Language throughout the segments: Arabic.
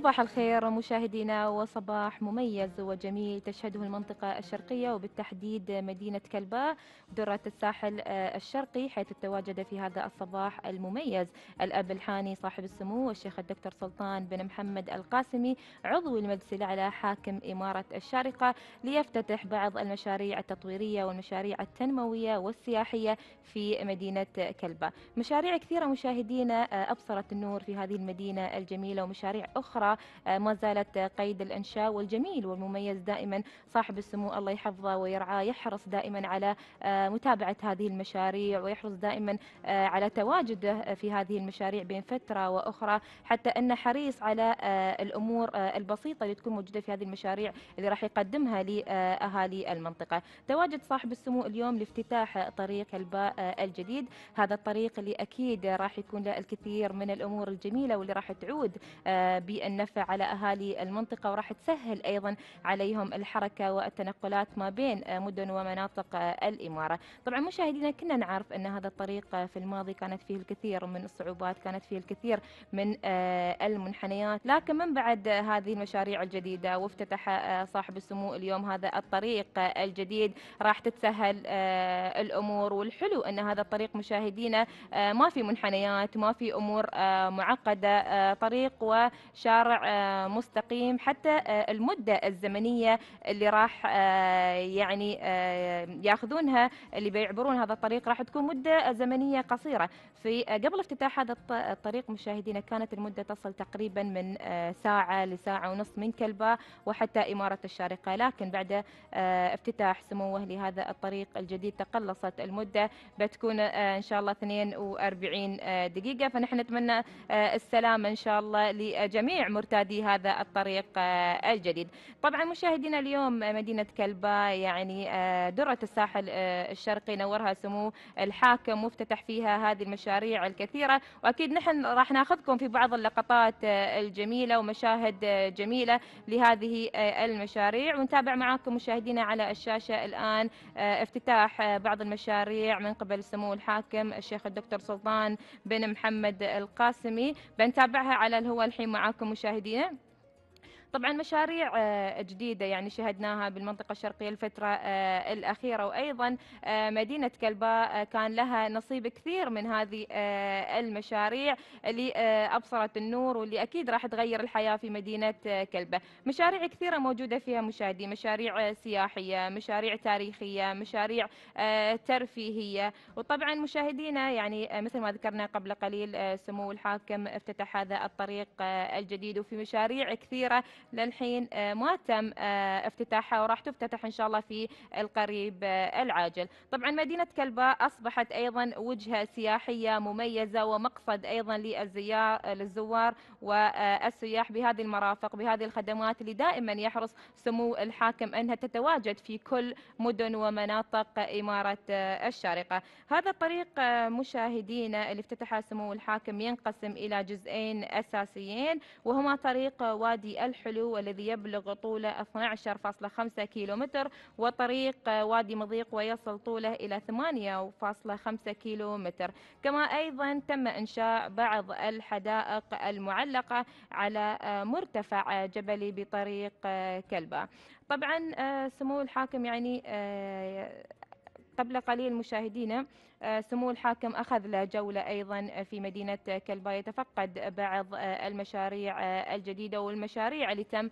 صباح الخير مشاهدينا وصباح مميز وجميل تشهده المنطقة الشرقية وبالتحديد مدينة كلباء درة الساحل آه، الشرقي حيث تواجد في هذا الصباح المميز الأب الحاني صاحب السمو الشيخ الدكتور سلطان بن محمد القاسمي عضو المجلس الأعلى حاكم إمارة الشارقة ليفتتح بعض المشاريع التطويرية والمشاريع التنموية والسياحية في مدينة كلبة مشاريع كثيرة مشاهدينا آه، أبصرت النور في هذه المدينة الجميلة ومشاريع أخرى آه، ما زالت قيد الإنشاء والجميل والمميز دائما صاحب السمو الله يحفظه ويرعاه يحرص دائما على متابعة هذه المشاريع ويحرص دائما آه، على تواجده في هذه المشاريع بين فترة وأخرى حتى أنه حريص على آه، الأمور آه، البسيطة اللي تكون موجودة في هذه المشاريع اللي راح يقدمها لأهالي المنطقة تواجد صاحب السمو اليوم لافتتاح طريق الباء الجديد هذا الطريق اللي أكيد راح يكون له الكثير من الأمور الجميلة واللي راح تعود بالنفع على أهالي المنطقة وراح تسهل أيضا عليهم الحركة والتنقلات ما بين مدن ومناطق الإمارة السيارة طبعا مشاهدينا كنا نعرف أن هذا الطريق في الماضي كانت فيه الكثير من الصعوبات كانت فيه الكثير من آه، المنحنيات لكن من بعد هذه المشاريع الجديدة وافتتح آه، صاحب السمو اليوم هذا الطريق الجديد راح تتسهل آه، الأمور والحلو أن هذا الطريق مشاهدينا ما في منحنيات ما في أمور معقدة طريق وشارع مستقيم حتى المدة الزمنية اللي راح يعني ياخذونها اللي بيعبرون هذا الطريق راح تكون مدة زمنية قصيرة في آه، قبل افتتاح هذا الطريق مشاهدينا كانت المدة تصل تقريبا من آه، ساعة لساعة ونص من كلبة وحتى إمارة الشارقة لكن بعد آه، افتتاح سموه لهذا الطريق الجديد تقلصت المدة بتكون إن شاء الله 42 دقيقة فنحن نتمنى السلامة إن شاء الله لجميع مرتادي هذا الطريق الجديد طبعا مشاهدينا اليوم مدينة كلبة يعني درة الساحل الشرقي نورها سمو الحاكم وافتتح فيها هذه المشاريع المشاريع الكثيرة وأكيد نحن راح ناخذكم في بعض اللقطات آه، الجميلة ومشاهد آه، جميلة لهذه آه، المشاريع ونتابع معاكم مشاهدينا على الشاشة الآن افتتاح بعض المشاريع من قبل سمو الحاكم الشيخ الدكتور سلطان بن محمد القاسمي بنتابعها على الهواء الحين معاكم مشاهدينا طبعا مشاريع آه، جديدة يعني شهدناها بالمنطقة الشرقية الفترة آه، الأخيرة وأيضا آه، مدينة كلباء كان لها نصيب كثير من هذه المشاريع اللي أبصرت النور واللي أكيد راح تغير الحياة في مدينة كلبة مشاريع كثيرة موجودة فيها مشاهدي مشاريع سياحية مشاريع تاريخية مشاريع ترفيهية وطبعا مشاهدينا يعني مثل ما ذكرنا قبل قليل سمو الحاكم افتتح هذا الطريق الجديد وفي مشاريع كثيرة للحين آه، ما تم آه، افتتاحها وراح تفتتح إن شاء الله في القريب آه، العاجل طبعا مدينة كلباء أصبحت أيضا وجهة سياحية مميزة ومقصد أيضا للزوار والسياح بهذه المرافق بهذه الخدمات اللي دائما يحرص سمو الحاكم أنها تتواجد في كل مدن ومناطق إمارة الشارقة هذا الطريق مشاهدينا اللي افتتحها سمو الحاكم ينقسم إلى جزئين أساسيين وهما طريق وادي الحلو العلو والذي يبلغ طوله 12.5 كيلومتر وطريق وادي مضيق ويصل طوله إلى 8.5 كيلومتر كما أيضا تم إنشاء بعض الحدائق المعلقة على مرتفع جبلي بطريق كلبة طبعا آه، سمو الحاكم يعني آه، قبل قليل مشاهدينا آه، سمو الحاكم أخذ له جولة أيضا آه، في مدينة كلبا يتفقد بعض آه، المشاريع الجديدة والمشاريع اللي تم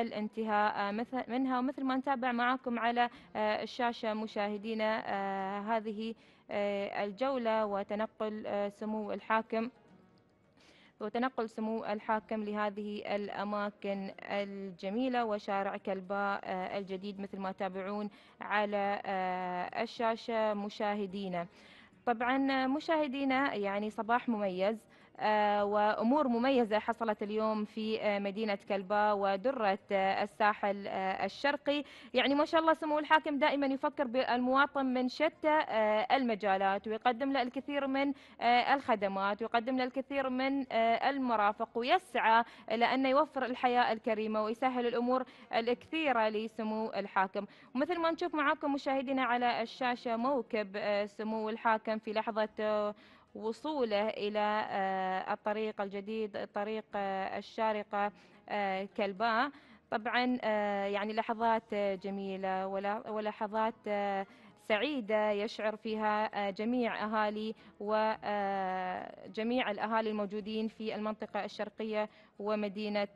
الانتهاء منها ومثل ما نتابع معاكم على الشاشة مشاهدينا هذه الجولة وتنقل سمو الحاكم وتنقل سمو الحاكم لهذه الأماكن الجميلة وشارع كلباء آه، الجديد مثل ما تابعون على آه، الشاشة مشاهدينا طبعا مشاهدينا يعني صباح مميز آه، وأمور مميزة حصلت اليوم في آه، مدينة كلبا ودرة آه، الساحل الشرقي يعني ما شاء الله سمو الحاكم دائما يفكر بالمواطن من شتى المجالات ويقدم له الكثير من الخدمات ويقدم له الكثير من المرافق ويسعى لأنه يوفر الحياة الكريمة ويسهل الأمور الكثيرة لسمو الحاكم ومثل ما نشوف معاكم مشاهدينا على الشاشة موكب سمو الحاكم في لحظة وصوله إلى آه، الطريق الجديد طريق آه، الشارقة آه، كلباء طبعا يعني لحظات جميلة ولحظات سعيدة يشعر فيها جميع أهالي وجميع الأهالي الموجودين في المنطقة الشرقية ومدينة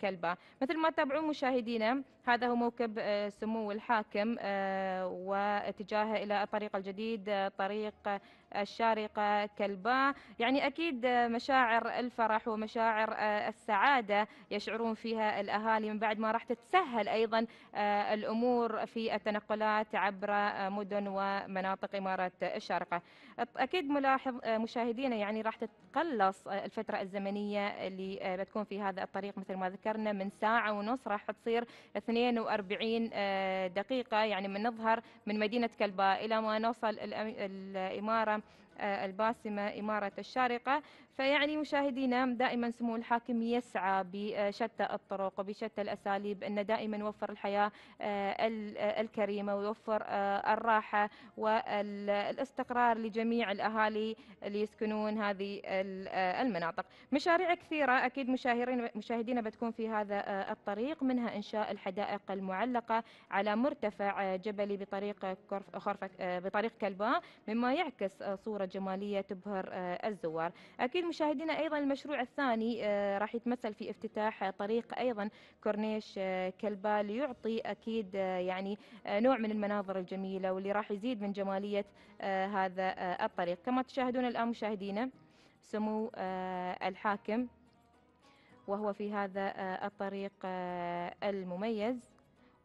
كلبة مثل ما تابعون مشاهدينا هذا هو موكب سمو الحاكم واتجاهه إلى الطريق الجديد طريق الشارقة كلباء يعني أكيد مشاعر الفرح ومشاعر آه، السعادة يشعرون فيها الأهالي من بعد ما راح تتسهل أيضا آه، الأمور في التنقلات عبر آه، مدن ومناطق إمارة الشارقة أكيد ملاحظ مشاهدينا يعني راح تتقلص الفترة الزمنية اللي بتكون في هذا الطريق مثل ما ذكرنا من ساعة ونص راح تصير 42 دقيقة يعني من نظهر من مدينة كلباء إلى ما نوصل الإمارة آه، الباسمة إمارة الشارقة فيعني مشاهدينا دائما سمو الحاكم يسعى بشتى الطرق وبشتى الاساليب انه دائما يوفر الحياه آه، آه، الكريمه ويوفر آه، الراحه والاستقرار لجميع الاهالي اللي يسكنون هذه المناطق. مشاريع كثيره اكيد مشاهدين مشاهدينا بتكون في هذا الطريق منها انشاء الحدائق المعلقه على مرتفع جبلي بطريق خرفك بطريق كلباء مما يعكس صوره جماليه تبهر الزوار. اكيد مشاهدينا ايضا المشروع الثاني آه، راح يتمثل في افتتاح طريق ايضا كورنيش آه، كلبال يعطي اكيد آه، يعني نوع من المناظر الجميله واللي راح يزيد من جماليه هذا الطريق كما تشاهدون الان مشاهدينا سمو الحاكم وهو في هذا الطريق المميز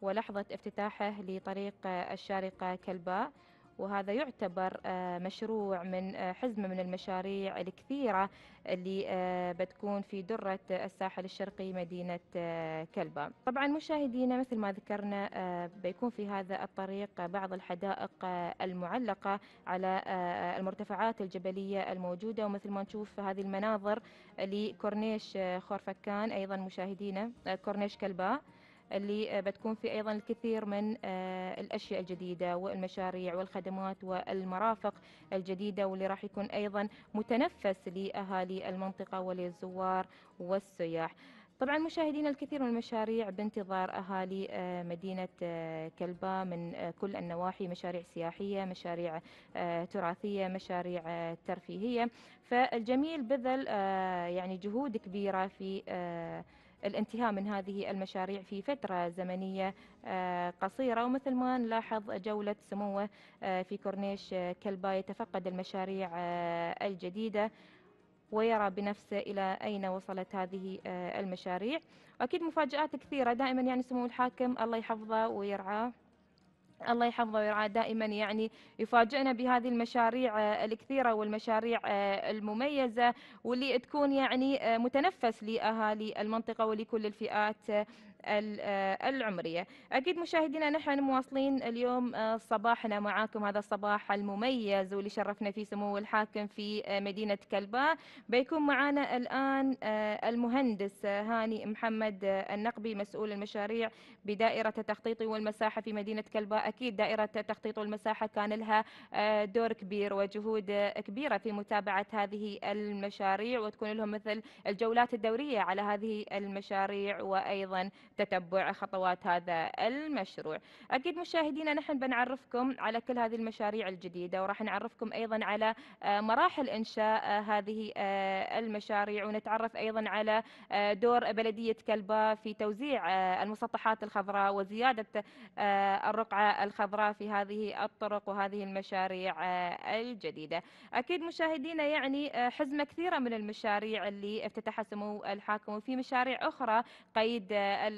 ولحظة افتتاحه لطريق الشارقة كلباء وهذا يعتبر آه، مشروع من آه، حزمة من المشاريع الكثيرة اللي آه، بتكون في درة الساحل الشرقي مدينة كلبة طبعا مشاهدينا مثل ما ذكرنا بيكون في هذا الطريق بعض الحدائق المعلقة على المرتفعات الجبلية الموجودة ومثل ما نشوف هذه المناظر لكورنيش خورفكان أيضا مشاهدينا كورنيش كلباء اللي آه، بتكون في أيضا الكثير من آه، الأشياء الجديدة والمشاريع والخدمات والمرافق الجديدة واللي راح يكون أيضا متنفس لأهالي المنطقة وللزوار والسياح طبعا مشاهدينا الكثير من المشاريع بانتظار اهالي آه، مدينه كلبا من كل النواحي مشاريع سياحيه مشاريع تراثيه مشاريع ترفيهيه فالجميل بذل يعني جهود كبيره في الانتهاء من هذه المشاريع في فترة زمنية آه، قصيرة ومثل ما نلاحظ جولة سموه آه، في كورنيش آه، كلبا يتفقد المشاريع الجديدة ويرى بنفسه الى اين وصلت هذه المشاريع اكيد مفاجات كثيره دائما يعني سمو الحاكم الله يحفظه ويرعاه الله يحفظه ويرعاه دائما يعني يفاجئنا بهذه المشاريع آه، الكثيره والمشاريع آه، المميزه واللي تكون يعني آه، متنفس لاهالي المنطقه ولكل الفئات آه، العمرية أكيد مشاهدينا نحن مواصلين اليوم آه، صباحنا معاكم هذا الصباح المميز واللي شرفنا فيه سمو الحاكم في آه، مدينة كلباء بيكون معنا الآن المهندس هاني محمد النقبي مسؤول المشاريع بدائرة التخطيط والمساحة في مدينة كلباء أكيد دائرة التخطيط والمساحة كان لها دور كبير وجهود كبيرة في متابعة هذه المشاريع وتكون لهم مثل الجولات الدورية على هذه المشاريع وأيضا تتبع خطوات هذا المشروع أكيد مشاهدينا نحن بنعرفكم على كل هذه المشاريع الجديدة وراح نعرفكم أيضا على آه، مراحل إنشاء آه، هذه آه، المشاريع ونتعرف أيضا على دور بلدية كلبا في توزيع المسطحات الخضراء وزيادة الرقعة الخضراء في هذه الطرق وهذه المشاريع الجديدة أكيد مشاهدينا يعني حزمة كثيرة من المشاريع اللي افتتحها سمو الحاكم وفي مشاريع أخرى قيد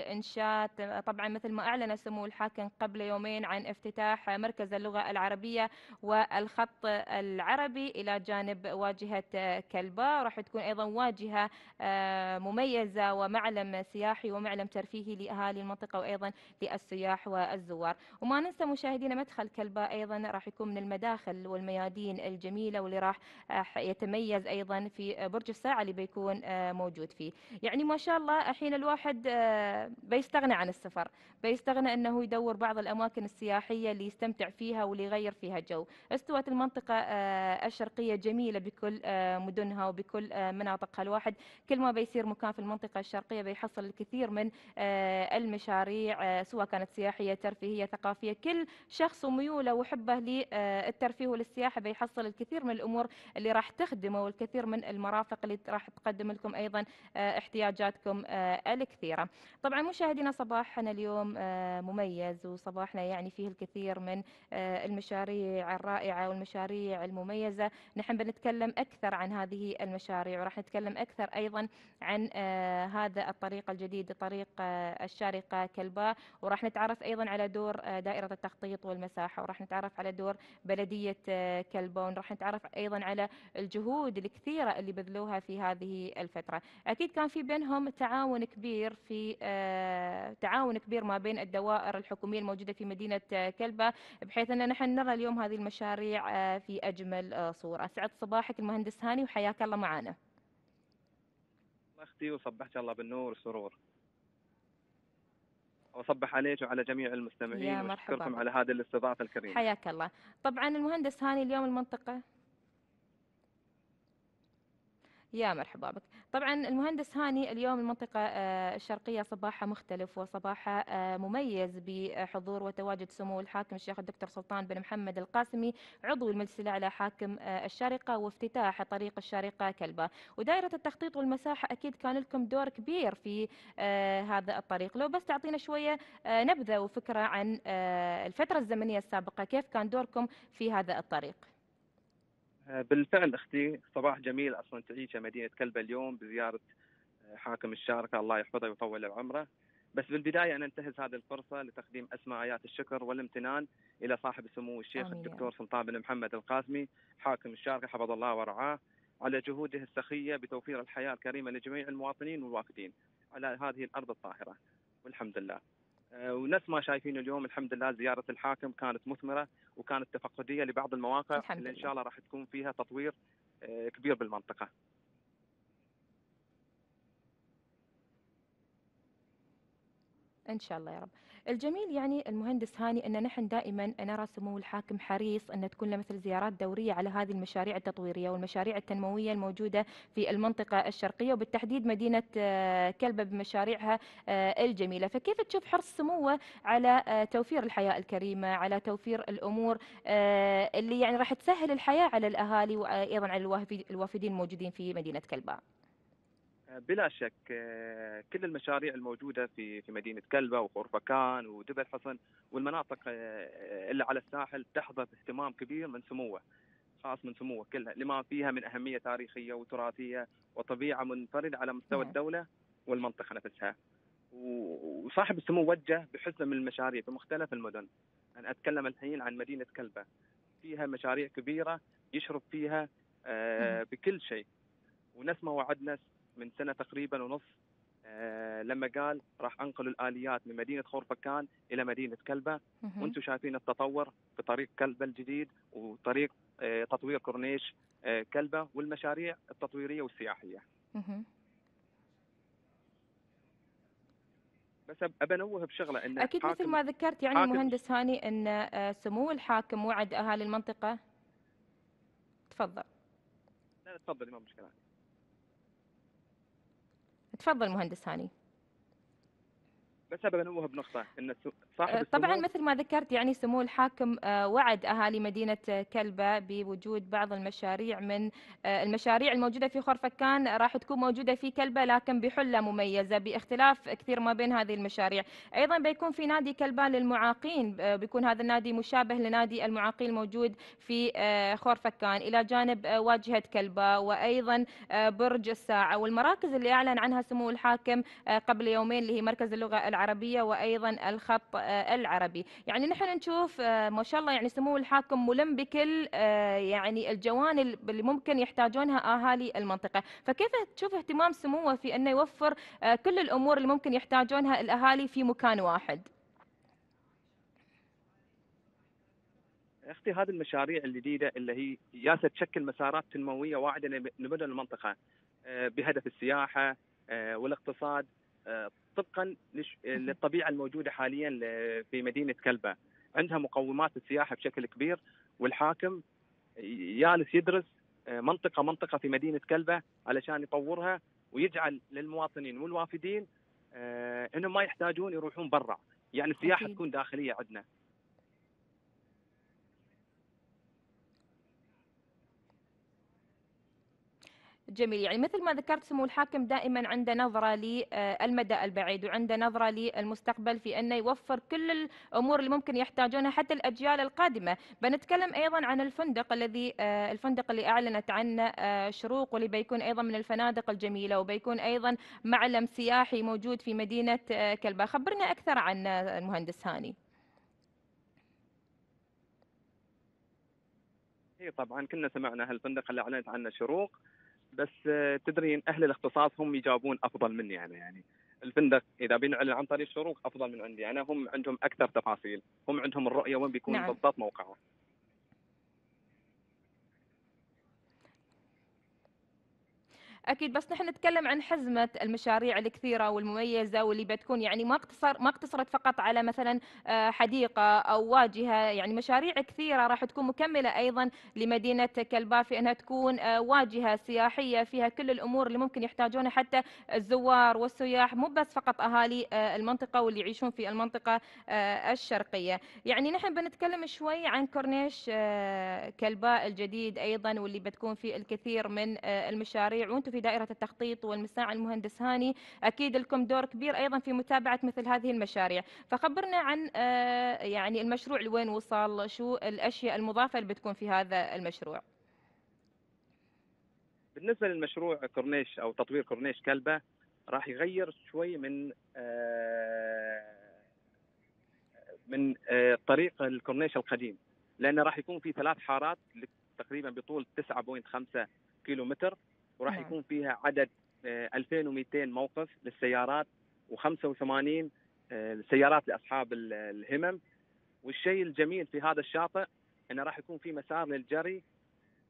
الإنشاء طبعا مثل ما أعلن سمو الحاكم قبل يومين عن افتتاح مركز اللغة العربية والخط العربي إلى جانب واجهة كلبا راح تكون أيضا واجهة آه، مميزة ومعلم سياحي ومعلم ترفيهي لأهالي المنطقة وأيضا للسياح والزوار وما ننسى مشاهدينا مدخل كلبا أيضا راح يكون من المداخل والميادين الجميلة واللي راح آه، يتميز أيضا في برج الساعة اللي بيكون آه، موجود فيه يعني ما شاء الله الحين الواحد بيستغنى عن السفر بيستغنى أنه يدور بعض الأماكن السياحية اللي يستمتع فيها واللي يغير فيها جو استوت المنطقة آه، الشرقية جميلة بكل آه، مدنها وبكل آه، مناطقها الواحد كل ما بيصير مكان في المنطقة الشرقية بيحصل الكثير من المشاريع سواء كانت سياحية ترفيهية ثقافية كل شخص وميوله وحبه للترفيه والسياحة بيحصل الكثير من الأمور اللي راح تخدمه والكثير من المرافق اللي راح تقدم لكم أيضا احتياجاتكم الكثيرة طبعا مشاهدينا صباحنا اليوم آه، مميز وصباحنا يعني فيه الكثير من آه، المشاريع الرائعة والمشاريع المميزة نحن بنتكلم أكثر عن هذه المشاريع وراح نتكلم أكثر أيضا عن آه، هذا الطريق الجديد طريق الشارقة كلباء وراح نتعرف أيضا على دور دائرة التخطيط والمساحة وراح نتعرف على دور بلدية كلباء وراح نتعرف أيضا على الجهود الكثيرة اللي بذلوها في هذه الفترة أكيد كان في بينهم تعاون كبير في تعاون كبير ما بين الدوائر الحكوميه الموجوده في مدينه كلبه بحيث ان نحن نرى اليوم هذه المشاريع آه، في اجمل آه، صوره اسعد صباحك المهندس هاني وحياك الله معنا اختي وصبحت الله بالنور والسرور وصبح عليك وعلى جميع المستمعين يا مرحبا على هذه الاستضافه الكريمه حياك الله طبعا المهندس هاني اليوم المنطقه يا مرحبا بك طبعا المهندس هاني اليوم المنطقة آه، الشرقية صباحها مختلف وصباحها آه، مميز بحضور وتواجد سمو الحاكم الشيخ الدكتور سلطان بن محمد القاسمي عضو المجلس الأعلى حاكم آه، الشارقة وافتتاح طريق الشارقة كلبة ودائرة التخطيط والمساحة أكيد كان لكم دور كبير في هذا الطريق لو بس تعطينا شوية نبذة وفكرة عن الفترة الزمنية السابقة كيف كان دوركم في هذا الطريق آه، بالفعل اختي صباح جميل اصلا تعيشه مدينه كلبه اليوم بزياره آه، حاكم الشارقه الله يحفظه ويطول عمره بس بالبدايه انا انتهز هذه الفرصه لتقديم اسمى ايات الشكر والامتنان الى صاحب السمو الشيخ آمين. الدكتور سلطان بن محمد القاسمي حاكم الشارقه حفظ الله ورعاه على جهوده السخيه بتوفير الحياه الكريمه لجميع المواطنين والوافدين على هذه الارض الطاهره والحمد لله. آه، ونفس ما شايفين اليوم الحمد لله زيارة الحاكم كانت مثمرة وكانت تفقدية لبعض المواقع الحمد اللي إن شاء الله راح تكون فيها تطوير آه، كبير بالمنطقة إن شاء الله يا رب الجميل يعني المهندس هاني أن نحن دائما نرى سمو الحاكم حريص أن تكون له مثل زيارات دورية على هذه المشاريع التطويرية والمشاريع التنموية الموجودة في المنطقة الشرقية وبالتحديد مدينة آه، كلبة بمشاريعها آه، الجميلة فكيف تشوف حرص سموه على آه، توفير الحياة الكريمة على توفير الأمور اللي يعني راح تسهل الحياة على الأهالي وأيضا على الوافدين الموجودين في مدينة كلبة بلا شك آه، كل المشاريع الموجوده في في مدينه كلبه وخورفكان ودبل حصن والمناطق آه، اللي على الساحل تحظى باهتمام كبير من سموه خاص من سموه كلها لما فيها من اهميه تاريخيه وتراثيه وطبيعه منفرده على مستوى نعم. الدوله والمنطقه نفسها. وصاحب السمو وجه بحزمه من المشاريع في مختلف المدن. انا اتكلم الحين عن مدينه كلبه. فيها مشاريع كبيره يشرف فيها آه، نعم. بكل شيء. ونفس ما وعدنا من سنه تقريبا ونص آه، لما قال راح انقل الاليات من مدينه خورفكان الى مدينه كلبه وانتم شايفين التطور في طريق كلبه الجديد وطريق آه، تطوير كورنيش آه، كلبه والمشاريع التطويريه والسياحيه. بس ابى انوه بشغله انه اكيد مثل ما ذكرت يعني مهندس هاني ان سمو الحاكم وعد اهالي المنطقه تفضل. لا تفضلي ما مشكله. تفضل مهندس هاني بسبب نوه بنقطة أن صاحب أه، طبعا مثل ما ذكرت يعني سمو الحاكم أه، وعد أهالي مدينة أه، كلبة بوجود بعض المشاريع من المشاريع الموجودة في خرفكان راح تكون موجودة في كلبة لكن بحلة مميزة باختلاف كثير ما بين هذه المشاريع أيضا بيكون في نادي كلبة للمعاقين بيكون هذا النادي مشابه لنادي المعاقين الموجود في خرفكان إلى جانب واجهة كلبة وأيضا برج الساعة والمراكز اللي أعلن عنها سمو الحاكم قبل يومين اللي هي مركز اللغة العربية وأيضا الخط آه، العربي يعني نحن نشوف آه، ما شاء الله يعني سمو الحاكم ملم بكل آه، يعني الجوانب اللي ممكن يحتاجونها أهالي المنطقة فكيف تشوف اهتمام سموه في أنه يوفر كل الأمور اللي ممكن يحتاجونها الأهالي في مكان واحد اختي هذه المشاريع الجديده اللي هي جالسه تشكل مسارات تنمويه واعده لمدن المنطقه بهدف السياحه والاقتصاد طبقا للطبيعه الموجوده حاليا في مدينه كلبه عندها مقومات السياحه بشكل كبير والحاكم يالس يدرس آه، منطقه منطقه في مدينه كلبه علشان يطورها ويجعل للمواطنين والوافدين آه، انهم ما يحتاجون يروحون برا يعني السياحه تكون داخليه عندنا جميل يعني مثل ما ذكرت سمو الحاكم دائما عنده نظرة للمدى آه، البعيد وعنده نظرة للمستقبل في أنه يوفر كل الأمور اللي ممكن يحتاجونها حتى الأجيال القادمة بنتكلم أيضا عن الفندق الذي آه، الفندق اللي أعلنت عنه آه، شروق واللي بيكون أيضا من الفنادق الجميلة وبيكون أيضا معلم سياحي موجود في مدينة كلبة خبرنا أكثر عن المهندس هاني اي طبعا كنا سمعنا هالفندق اللي اعلنت عنه شروق بس آه، تدري اهل الاختصاص هم يجاوبون افضل مني انا يعني الفندق اذا بنعلن عن طريق الشروق افضل من عندي انا هم عندهم اكثر تفاصيل هم عندهم الرؤيه وين بيكون نعم. بالضبط موقعهم اكيد بس نحن نتكلم عن حزمه المشاريع الكثيره والمميزه واللي بتكون يعني ما اقتصر ما اقتصرت فقط على مثلا آه، حديقه او واجهه يعني مشاريع كثيره راح تكون مكمله ايضا لمدينه كلبا في انها تكون آه، واجهه سياحيه فيها كل الامور اللي ممكن يحتاجونها حتى الزوار والسياح مو بس فقط اهالي آه، المنطقه واللي يعيشون في المنطقه الشرقيه يعني نحن بنتكلم شوي عن كورنيش كلباء الجديد ايضا واللي بتكون فيه الكثير من المشاريع وانتم في دائرة التخطيط والمساعد المهندس هاني أكيد لكم دور كبير أيضا في متابعة مثل هذه المشاريع فخبرنا عن آه، يعني المشروع لوين وصل شو الأشياء المضافة اللي بتكون في هذا المشروع بالنسبة للمشروع كورنيش أو تطوير كورنيش كلبة راح يغير شوي من آه، من آه، طريق الكورنيش القديم لأنه راح يكون في ثلاث حارات تقريبا بطول 9.5 كيلو متر وراح نعم. يكون فيها عدد 2200 آه، موقف للسيارات و85 آه، سيارات لاصحاب الهمم والشيء الجميل في هذا الشاطئ انه راح يكون في مسار للجري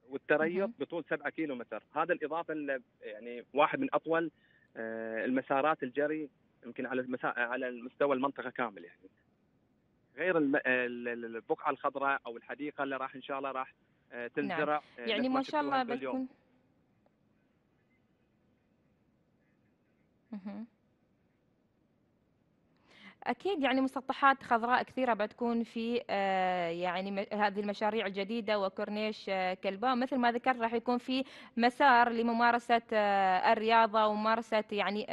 والتريض بطول 7 كيلو متر هذا الاضافه يعني واحد من اطول آه، المسارات الجري يمكن على على مستوى المنطقه كامل يعني غير البقعه الخضراء او الحديقه اللي راح ان شاء الله راح تنزرع نعم. يعني ما شاء الله بتكون mmhmm اكيد يعني مسطحات خضراء كثيره بتكون في آه، يعني هذه المشاريع الجديده وكورنيش آه، كلبا مثل ما ذكرت راح يكون في مسار لممارسه آه، الرياضه وممارسه يعني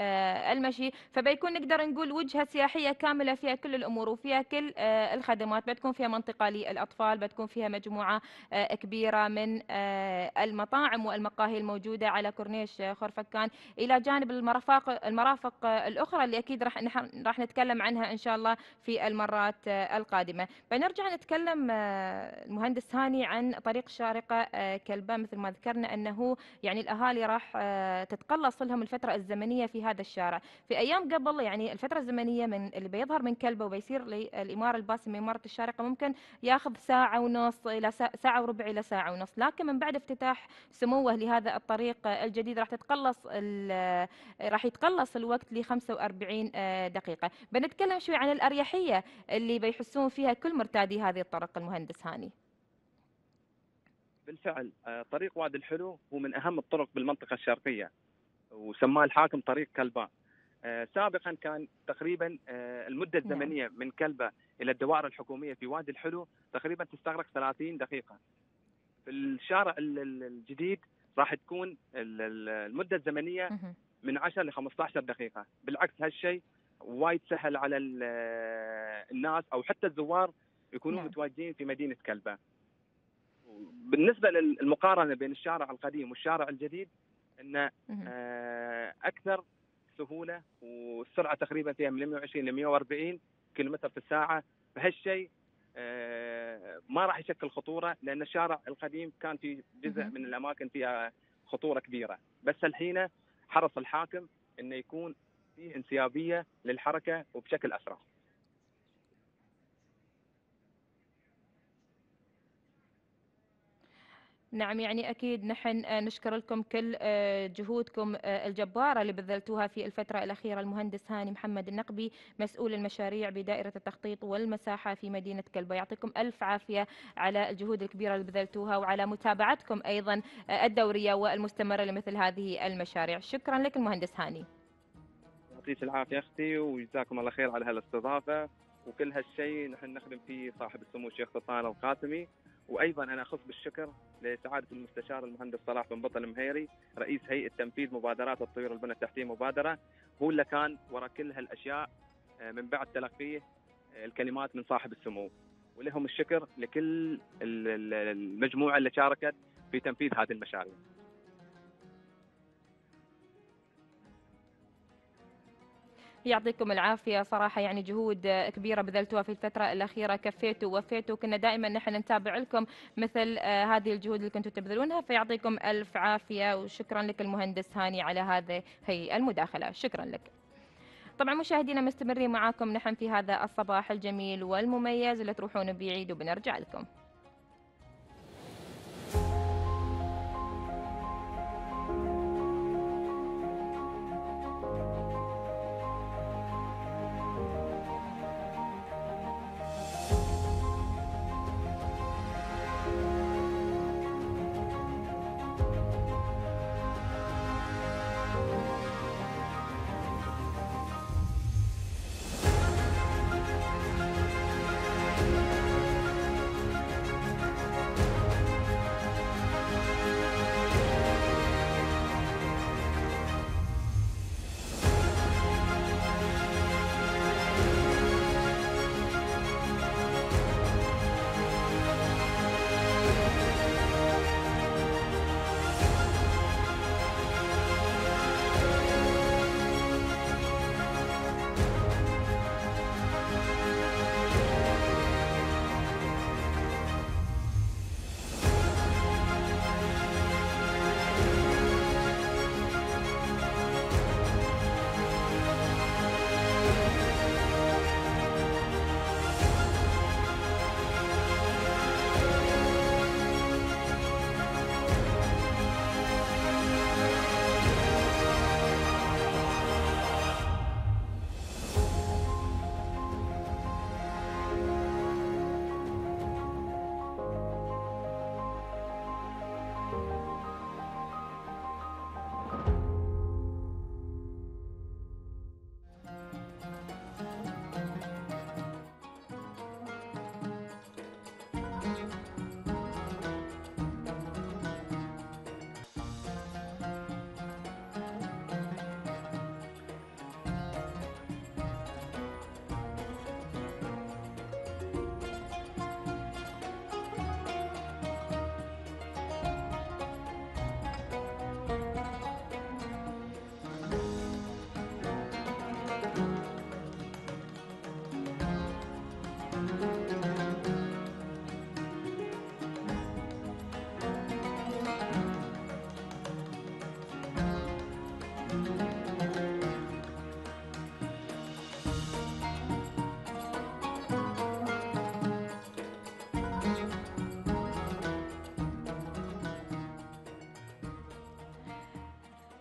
المشي فبيكون نقدر نقول وجهه سياحيه كامله فيها كل الامور وفيها كل الخدمات بتكون فيها منطقه للاطفال بتكون فيها مجموعه كبيره من المطاعم والمقاهي الموجوده على كورنيش خرفكان الى جانب المرافق المرافق الاخرى اللي اكيد راح راح نتكلم عنها عنها إن شاء الله في المرات آه، القادمة بنرجع نتكلم آه، المهندس هاني عن طريق شارقة آه، كلبة مثل ما ذكرنا أنه يعني الأهالي راح تتقلص لهم الفترة الزمنية في هذا الشارع في أيام قبل يعني الفترة الزمنية من اللي بيظهر من كلبة وبيصير للإمارة الباسمه من إمارة الشارقة ممكن ياخذ ساعة ونص إلى ساعة وربع إلى ساعة ونص لكن من بعد افتتاح سموه لهذا الطريق الجديد راح تتقلص راح يتقلص الوقت ل 45 دقيقة بنتكلم لنا شوي عن الأريحية اللي بيحسون فيها كل مرتادي هذه الطرق المهندس هاني بالفعل آه، طريق وادي الحلو هو من أهم الطرق بالمنطقة الشرقية وسماه الحاكم طريق كلباء آه، سابقا كان تقريبا آه، المده نعم. الزمنيه من كلبه الى الدوائر الحكوميه في وادي الحلو تقريبا تستغرق 30 دقيقه. في الشارع الجديد راح تكون المده الزمنيه من 10 ل 15 دقيقه، بالعكس هالشيء وايد سهل على الناس او حتى الزوار يكونون نعم. متواجدين في مدينه كلبه. بالنسبه للمقارنه بين الشارع القديم والشارع الجديد انه آه، اكثر سهوله والسرعه تقريبا فيها من 120 ل 140 كيلومتر في الساعه فهالشيء آه، ما راح يشكل خطوره لان الشارع القديم كان في جزء من الاماكن فيها خطوره كبيره بس الحين حرص الحاكم انه يكون في انسيابيه للحركه وبشكل اسرع. نعم يعني أكيد نحن آه، نشكر لكم كل آه، جهودكم آه، الجبارة اللي بذلتوها في الفترة الأخيرة المهندس هاني محمد النقبي مسؤول المشاريع بدائرة التخطيط والمساحة في مدينة كلبة يعطيكم ألف عافية على الجهود الكبيرة اللي بذلتوها وعلى متابعتكم أيضا الدورية والمستمرة لمثل هذه المشاريع شكرا لك المهندس هاني يعطيك العافيه اختي وجزاكم الله خير على هالاستضافه وكل هالشيء نحن نخدم فيه صاحب السمو الشيخ سلطان القاسمي وايضا انا اخص بالشكر لسعاده المستشار المهندس صلاح بن بطل المهيري رئيس هيئه تنفيذ مبادرات الطيور البنى التحتيه مبادره هو اللي كان وراء كل هالاشياء آه، من بعد تلقيه آه، الكلمات من صاحب السمو ولهم الشكر لكل المجموعه اللي شاركت في تنفيذ هذه المشاريع. يعطيكم العافيه صراحه يعني جهود كبيره بذلتوها في الفتره الاخيره كفيتوا ووفيتوا كنا دائما نحن نتابع لكم مثل آه، هذه الجهود اللي كنتوا تبذلونها فيعطيكم الف عافيه وشكرا لك المهندس هاني على هذه هي المداخله شكرا لك طبعا مشاهدينا مستمرين معاكم نحن في هذا الصباح الجميل والمميز اللي تروحون بعيد وبنرجع لكم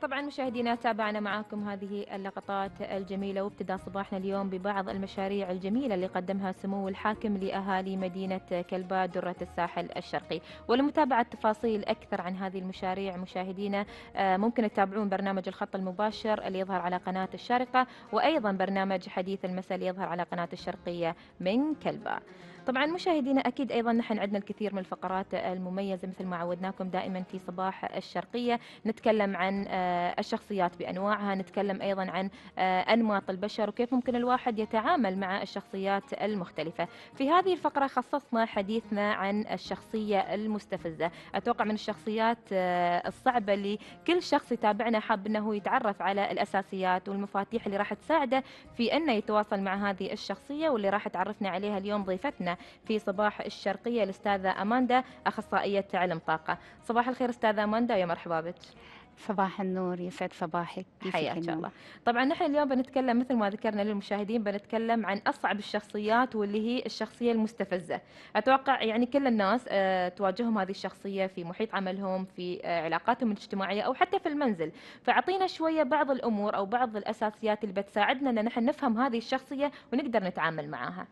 طبعا مشاهدينا تابعنا معاكم هذه اللقطات الجميلة وابتدى صباحنا اليوم ببعض المشاريع الجميلة اللي قدمها سمو الحاكم لأهالي مدينة كلبا درة الساحل الشرقي ولمتابعة تفاصيل أكثر عن هذه المشاريع مشاهدينا آه، ممكن تتابعون برنامج الخط المباشر اللي يظهر على قناة الشارقة وأيضا برنامج حديث المساء اللي يظهر على قناة الشرقية من كلبا طبعا مشاهدينا اكيد ايضا نحن عندنا الكثير من الفقرات المميزه مثل ما عودناكم دائما في صباح الشرقيه نتكلم عن آه، الشخصيات بانواعها نتكلم ايضا عن آه، انماط البشر وكيف ممكن الواحد يتعامل مع الشخصيات المختلفه في هذه الفقره خصصنا حديثنا عن الشخصيه المستفزه اتوقع من الشخصيات آه، الصعبه اللي كل شخص يتابعنا حاب انه يتعرف على الاساسيات والمفاتيح اللي راح تساعده في انه يتواصل مع هذه الشخصيه واللي راح تعرفنا عليها اليوم ضيفتنا في صباح الشرقية الأستاذة أماندا أخصائية علم طاقة صباح الخير أستاذة أماندا يا مرحبا بك صباح النور يسعد صباحك حياك الله طبعا نحن اليوم بنتكلم مثل ما ذكرنا للمشاهدين بنتكلم عن اصعب الشخصيات واللي هي الشخصيه المستفزه اتوقع يعني كل الناس آه، تواجههم هذه الشخصيه في محيط عملهم في آه، علاقاتهم الاجتماعيه او حتى في المنزل فاعطينا شويه بعض الامور او بعض الاساسيات اللي بتساعدنا ان نحن نفهم هذه الشخصيه ونقدر نتعامل معها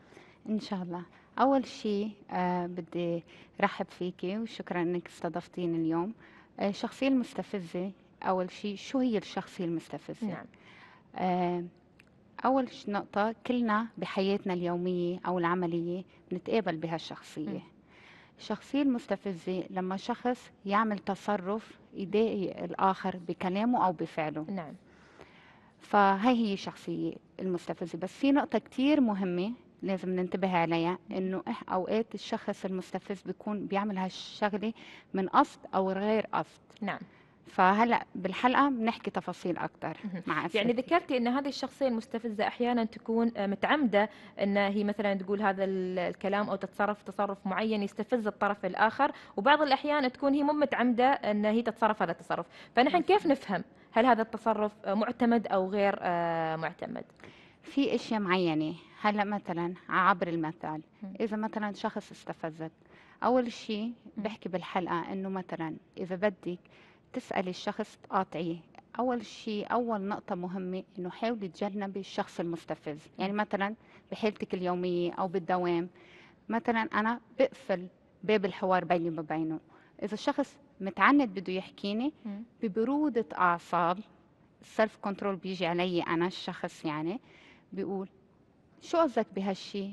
ان شاء الله أول شيء آه بدي رحب فيكي وشكرا أنك استضفتيني اليوم آه الشخصية المستفزة أول شيء شو هي الشخصية المستفزة؟ نعم. آه أول نقطة كلنا بحياتنا اليومية أو العملية نتقابل بهالشخصية م. نعم. الشخصية المستفزة لما شخص يعمل تصرف يضايق الآخر بكلامه أو بفعله نعم فهي هي الشخصية المستفزة بس في نقطة كتير مهمة لازم ننتبه عليها انه اوقات الشخص المستفز بيكون بيعمل هالشغله من قصد او غير قصد نعم فهلا بالحلقه بنحكي تفاصيل اكثر مع أسئلتك. يعني ذكرتي ان هذه الشخصيه المستفزه احيانا تكون آه، متعمده ان هي مثلا تقول هذا الكلام او تتصرف تصرف معين يستفز الطرف الاخر وبعض الاحيان تكون هي مو متعمده ان هي تتصرف هذا التصرف فنحن كيف نفهم هل هذا التصرف معتمد او غير آه، معتمد في اشياء معينه هلا مثلا عبر المثال اذا مثلا شخص استفزك اول شيء بحكي بالحلقه انه مثلا اذا بدك تسالي الشخص تقاطعيه اول شيء اول نقطه مهمه انه حاولي تجنبي الشخص المستفز يعني مثلا بحالتك اليوميه او بالدوام مثلا انا بقفل باب الحوار بيني وبينه اذا الشخص متعند بده يحكيني ببروده اعصاب السلف كنترول بيجي علي انا الشخص يعني بيقول شو قصدك بهالشي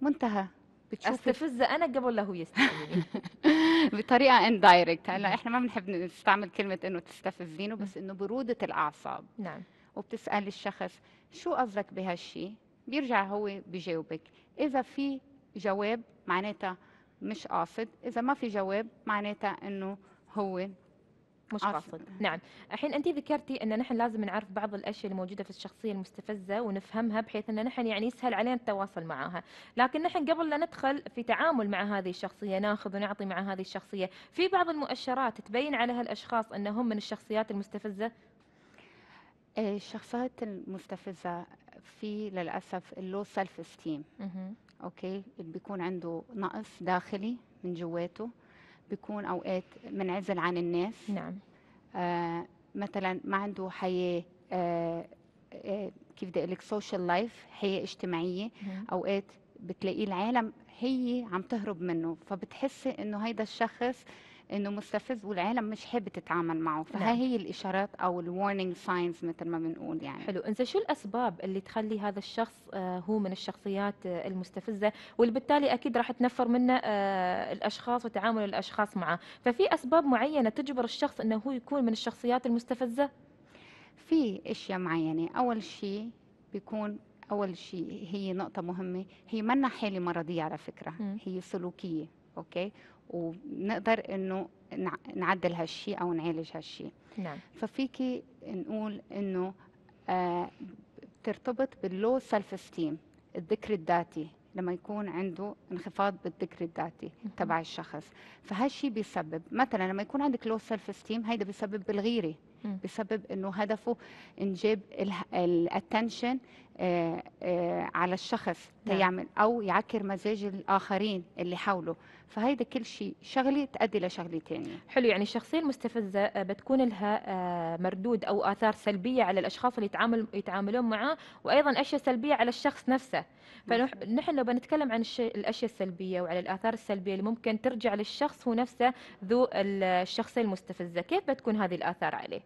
منتهى بتشوفي استفز انا قبل لا هو يستفزني بطريقه اندايركت هلا احنا ما بنحب نستعمل كلمه انه تستفزينه بس انه بروده الاعصاب نعم وبتسال الشخص شو قصدك بهالشي بيرجع هو بجاوبك اذا في جواب معناتها مش قاصد اذا ما في جواب معناتها انه هو مش قاصد نعم الحين انت ذكرتي ان نحن لازم نعرف بعض الاشياء اللي موجوده في الشخصيه المستفزه ونفهمها بحيث ان نحن يعني يسهل علينا التواصل معها لكن نحن قبل لا ندخل في تعامل مع هذه الشخصيه ناخذ ونعطي مع هذه الشخصيه في بعض المؤشرات تبين على هالاشخاص انهم من الشخصيات المستفزه آه، الشخصيات المستفزه في للاسف اللو سيلف ستيم اوكي بيكون عنده نقص داخلي من جواته بيكون اوقات منعزل عن الناس نعم آه مثلا ما عنده حياه آه آه كيف بدي اقول لك سوشيال لايف حياه اجتماعيه نعم. اوقات بتلاقيه العالم هي عم تهرب منه فبتحسي انه هيدا الشخص آه انه مستفز والعالم مش حابه تتعامل معه فها نعم. هي الاشارات او الورنينج ساينز مثل ما بنقول يعني حلو انزين شو الاسباب اللي تخلي هذا الشخص آه، هو من الشخصيات آه، المستفزه واللي بالتالي اكيد راح تنفر منه آه، الاشخاص وتعامل الاشخاص معه ففي اسباب معينه تجبر الشخص انه هو يكون من الشخصيات المستفزه في اشياء معينه اول شيء بيكون اول شيء هي نقطه مهمه هي منا حاله مرضيه على فكره م. هي سلوكيه اوكي ونقدر انه نعدل هالشيء او نعالج هالشيء نعم ففيكي نقول انه آه بترتبط باللو سيلف ستيم الذكر الذاتي لما يكون عنده انخفاض بالذكر الذاتي تبع الشخص فهالشيء بيسبب مثلا لما يكون عندك لو سيلف ستيم هيدا بيسبب بالغيره بسبب انه هدفه انجاب الاتنشن آه، آه، على الشخص نعم. يعمل او يعكر مزاج الاخرين اللي حوله فهيدا كل شيء شغله تؤدي لشغله ثانيه حلو يعني الشخصيه المستفزه آه، بتكون لها مردود او اثار سلبيه على الاشخاص اللي يتعامل يتعاملون معه وايضا اشياء سلبيه على الشخص نفسه فنحن لو بنتكلم عن الاشياء السلبيه وعلى الاثار السلبيه اللي ممكن ترجع للشخص هو نفسه ذو الشخصيه المستفزه كيف بتكون هذه الاثار عليه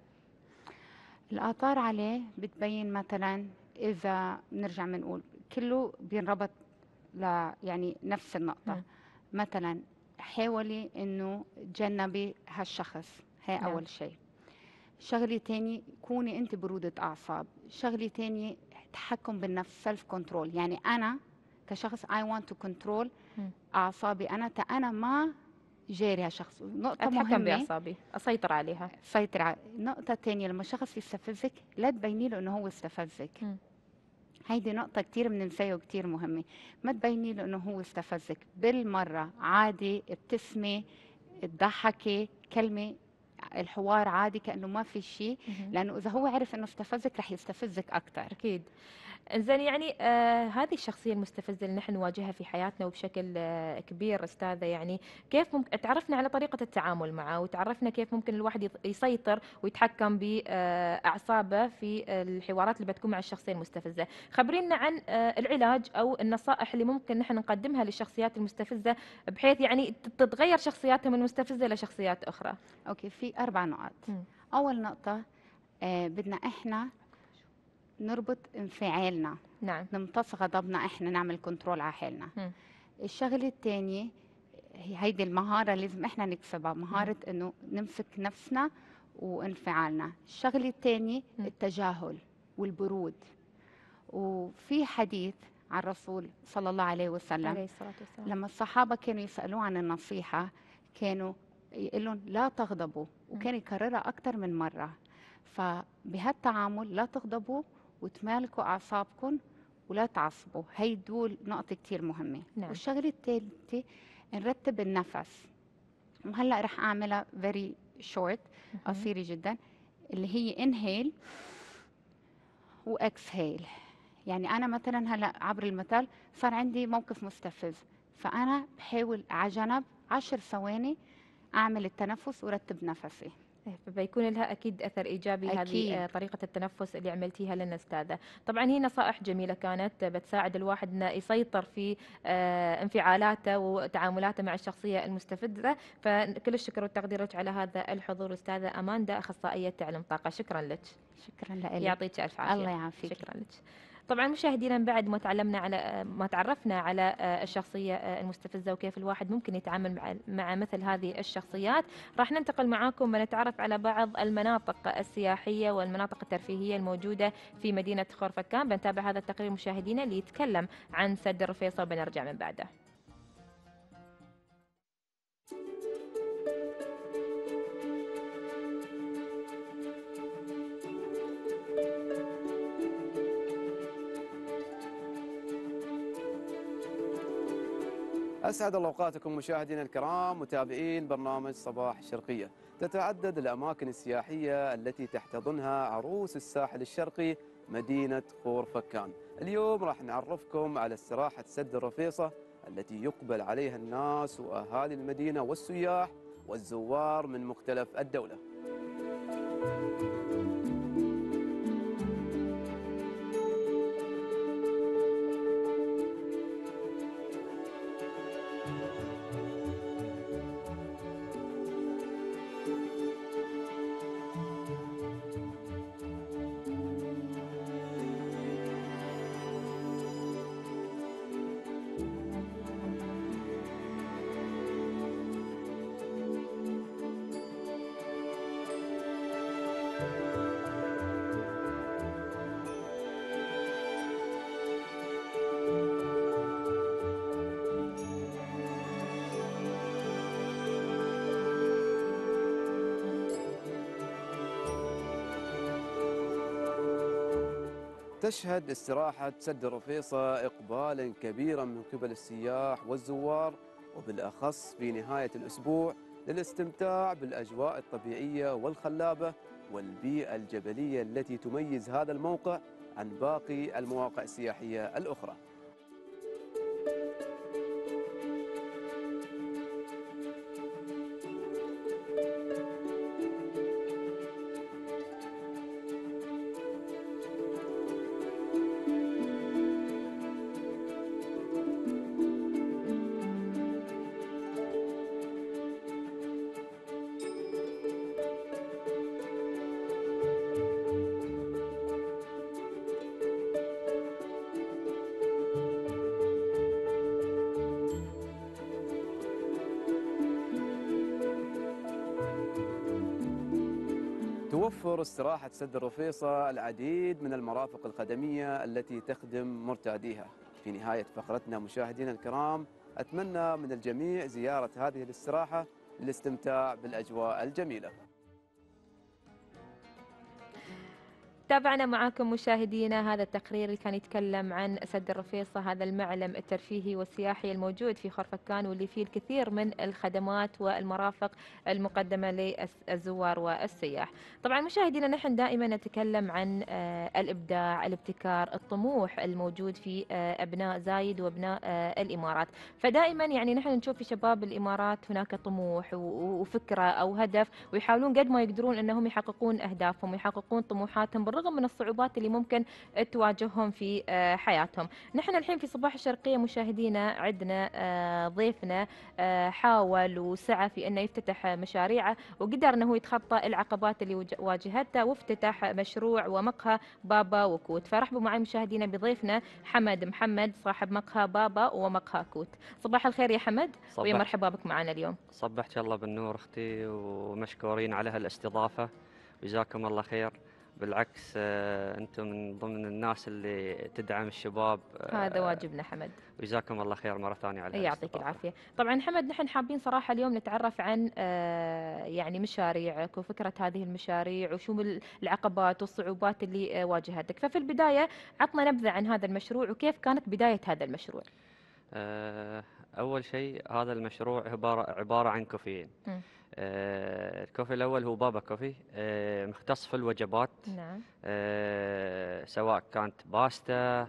الآثار عليه بتبين مثلا إذا بنرجع بنقول كله بينربط ل يعني نفس النقطة م. نعم. مثلا حاولي إنه تجنبي هالشخص هي نعم. أول شيء شغلة تانية كوني أنت برودة أعصاب شغلة تانية تحكم بالنفس سيلف كنترول يعني أنا كشخص I want to control أعصابي أنا تا أنا ما جاري هالشخص نقطة أتحكم مهمة بأعصابي أسيطر عليها سيطر على النقطة الثانية لما الشخص يستفزك لا تبيني له إنه هو استفزك هيدي نقطة كتير بننساها وكتير مهمة ما تبيني له إنه هو استفزك بالمرة عادي ابتسمي تضحكي كلمة الحوار عادي كأنه ما في شيء لأنه إذا هو عرف إنه استفزك رح يستفزك أكثر أكيد زين يعني آه هذه الشخصيه المستفزه اللي نحن نواجهها في حياتنا وبشكل آه كبير استاذه يعني كيف ممكن تعرفنا على طريقه التعامل معه وتعرفنا كيف ممكن الواحد يسيطر ويتحكم باعصابه آه في آه، الحوارات اللي بتكون مع الشخصيه المستفزه خبرينا عن آه العلاج او النصائح اللي ممكن نحن نقدمها للشخصيات المستفزه بحيث يعني تتغير شخصياتهم المستفزه لشخصيات اخرى اوكي في اربع نقاط اول نقطه آه بدنا احنا نربط انفعالنا نعم نمتص غضبنا احنا نعمل كنترول على حالنا الشغله الثانيه هيدي المهارة لازم احنا نكسبها مهارة انه نمسك نفسنا وانفعالنا الشغله الثانيه التجاهل والبرود وفي حديث عن الرسول صلى الله عليه وسلم عليه الصلاة والسلام لما الصحابة كانوا يسألوه عن النصيحة كانوا يقول لهم لا تغضبوا وكان يكررها أكثر من مرة فبهالتعامل لا تغضبوا وتمالكوا اعصابكم ولا تعصبوا هي دول نقطة كثير مهمة نعم. والشغلة الثالثة نرتب النفس وهلا رح اعملها فيري شورت قصيرة جدا اللي هي انهيل واكسهيل يعني انا مثلا هلا عبر المثال صار عندي موقف مستفز فانا بحاول على جنب 10 ثواني اعمل التنفس ورتب نفسي إيه، فبيكون لها اكيد اثر ايجابي آه، أكيد. هذه طريقه التنفس اللي عملتيها لنا استاذه طبعا هي نصائح جميله كانت آه، بتساعد الواحد انه يسيطر في آه، انفعالاته وتعاملاته مع الشخصيه المستفزه فكل الشكر والتقدير لك على هذا الحضور استاذه اماندا اخصائيه تعلم طاقه شكرا لك شكرا لك يعطيك الف عافيه الله يعافيك شكرا لك طبعا مشاهدينا بعد ما تعلمنا على ما تعرفنا على آه، الشخصيه آه، المستفزه وكيف الواحد ممكن يتعامل مع مثل هذه الشخصيات راح ننتقل معاكم ونتعرف على بعض المناطق السياحيه والمناطق الترفيهيه الموجوده في مدينه خرفكان بنتابع هذا التقرير مشاهدينا اللي يتكلم عن سد الرفيصه وبنرجع من بعده أسعد الله أوقاتكم مشاهدينا الكرام متابعين برنامج صباح الشرقية تتعدد الأماكن السياحية التي تحتضنها عروس الساحل الشرقي مدينة خور فكان اليوم راح نعرفكم على استراحة سد الرفيصة التي يقبل عليها الناس وأهالي المدينة والسياح والزوار من مختلف الدولة تشهد استراحة سد رفيصة إقبالا كبيرا من قبل السياح والزوار وبالأخص في نهاية الأسبوع للاستمتاع بالأجواء الطبيعية والخلابة والبيئة الجبلية التي تميز هذا الموقع عن باقي المواقع السياحية الأخرى استراحة سد الرفيصة العديد من المرافق القدمية التي تخدم مرتاديها في نهاية فقرتنا مشاهدينا الكرام أتمنى من الجميع زيارة هذه الاستراحة للاستمتاع بالأجواء الجميلة تابعنا معاكم مشاهدينا هذا التقرير اللي كان يتكلم عن سد الرفيصة هذا المعلم الترفيهي والسياحي الموجود في خرفكان واللي فيه الكثير من الخدمات والمرافق المقدمة للزوار والسياح طبعا مشاهدينا نحن دائما نتكلم عن آه، الإبداع الابتكار الطموح الموجود في آه، أبناء زايد وأبناء آه، الإمارات فدائما يعني نحن نشوف في شباب الإمارات هناك طموح وفكرة أو هدف ويحاولون قد ما يقدرون أنهم يحققون أهدافهم ويحققون طموحاتهم بالرغم بالرغم من الصعوبات اللي ممكن تواجههم في آه، حياتهم نحن الحين في صباح الشرقية مشاهدينا عندنا آه، ضيفنا آه، حاول وسعى في أنه يفتتح مشاريعه وقدر أنه يتخطى العقبات اللي واجهته وافتتح مشروع ومقهى بابا وكوت فرحبوا معي مشاهدينا بضيفنا حمد محمد صاحب مقهى بابا ومقهى كوت صباح الخير يا حمد ويا مرحبا بك معنا اليوم صبحت الله بالنور اختي ومشكورين على هالاستضافه جزاكم الله خير بالعكس آه، انتم من ضمن الناس اللي تدعم الشباب آه، هذا واجبنا حمد وجزاكم الله خير مره ثانيه على يعطيك العافيه طبعا حمد نحن حابين صراحه اليوم نتعرف عن آه، يعني مشاريعك وفكره هذه المشاريع وشو العقبات والصعوبات اللي واجهتك ففي البدايه عطنا نبذه عن هذا المشروع وكيف كانت بدايه هذا المشروع اول شيء هذا المشروع عباره عن كوفيين آه، الكوفي الأول هو بابا كوفي آه، مختص في الوجبات نعم. آه، سواء كانت باستا